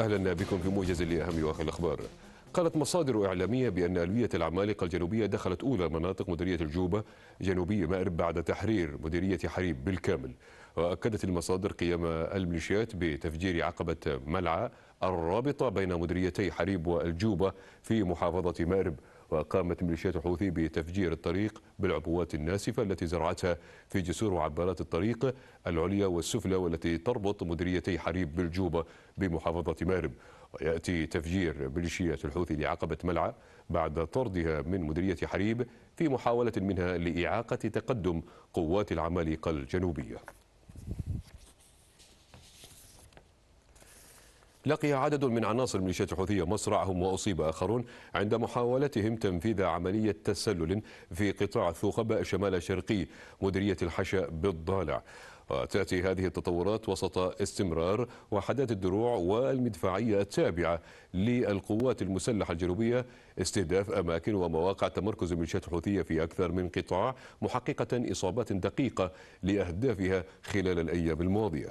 أهلا بكم في موجز لأهم وآخر الأخبار قالت مصادر إعلامية بأن ألوية العمالقة الجنوبية دخلت أولى مناطق مديرية الجوبة جنوبي مأرب بعد تحرير مديرية حريب بالكامل وأكدت المصادر قيام الميليشيات بتفجير عقبة ملعى الرابطة بين مديريتي حريب والجوبة في محافظة مأرب وقامت ميليشيات الحوثي بتفجير الطريق بالعبوات الناسفة التي زرعتها في جسور وعبارات الطريق العليا والسفلى والتي تربط مديريتي حريب بالجوبة بمحافظة مارب ويأتي تفجير ميليشيات الحوثي لعقبة ملعى بعد طردها من مديرية حريب في محاولة منها لإعاقة تقدم قوات العمالقة الجنوبية لقي عدد من عناصر ميليشيات الحوثية مصرعهم وأصيب آخرون عند محاولتهم تنفيذ عملية تسلل في قطاع الثقب شمال شرقي مديرية الحشا بالضالع وتأتي هذه التطورات وسط استمرار وحدات الدروع والمدفعية التابعة للقوات المسلحة الجنوبية استهداف أماكن ومواقع تمركز الميليشيات الحوثية في أكثر من قطاع محققة إصابات دقيقة لأهدافها خلال الأيام الماضية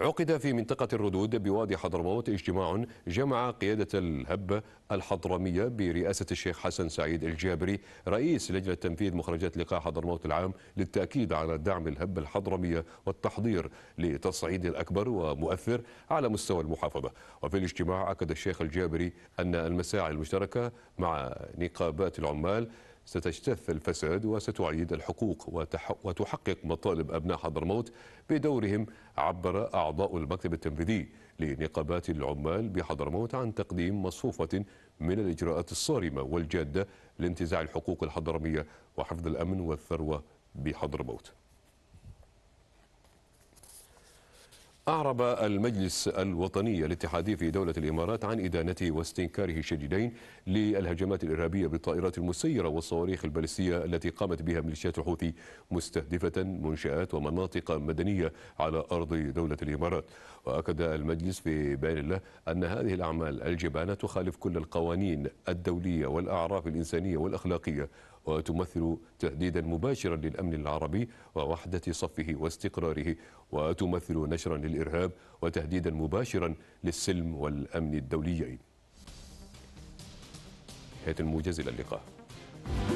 عقد في منطقة الردود بوادي حضرموت اجتماع جمع قيادة الهبة الحضرمية برئاسة الشيخ حسن سعيد الجابري رئيس لجنة تنفيذ مخرجات لقاء حضرموت العام للتأكيد على دعم الهبة الحضرمية والتحضير لتصعيد الأكبر ومؤثر على مستوى المحافظة وفي الاجتماع أكد الشيخ الجابري أن المساعي المشتركة مع نقابات العمال ستجتث الفساد وستعيد الحقوق وتحقق مطالب أبناء حضرموت بدورهم عبر أعضاء المكتب التنفيذي لنقابات العمال بحضرموت عن تقديم مصفوفة من الإجراءات الصارمة والجادة لانتزاع الحقوق الحضرمية وحفظ الأمن والثروة بحضرموت أعرب المجلس الوطني الاتحادي في دولة الإمارات عن إدانته واستنكاره الشديدين للهجمات الإرهابية بالطائرات المسيرة والصواريخ البالستية التي قامت بها ميليشيات الحوثي مستهدفة منشآت ومناطق مدنية على أرض دولة الإمارات وأكد المجلس في بيان له أن هذه الأعمال الجبانة تخالف كل القوانين الدولية والأعراف الإنسانية والأخلاقية وتمثل تهديدا مباشرا للأمن العربي ووحدة صفه واستقراره وتمثل نشرا للإرهاب وتهديدا مباشرا للسلم والأمن الدوليين نهاية الى اللقاء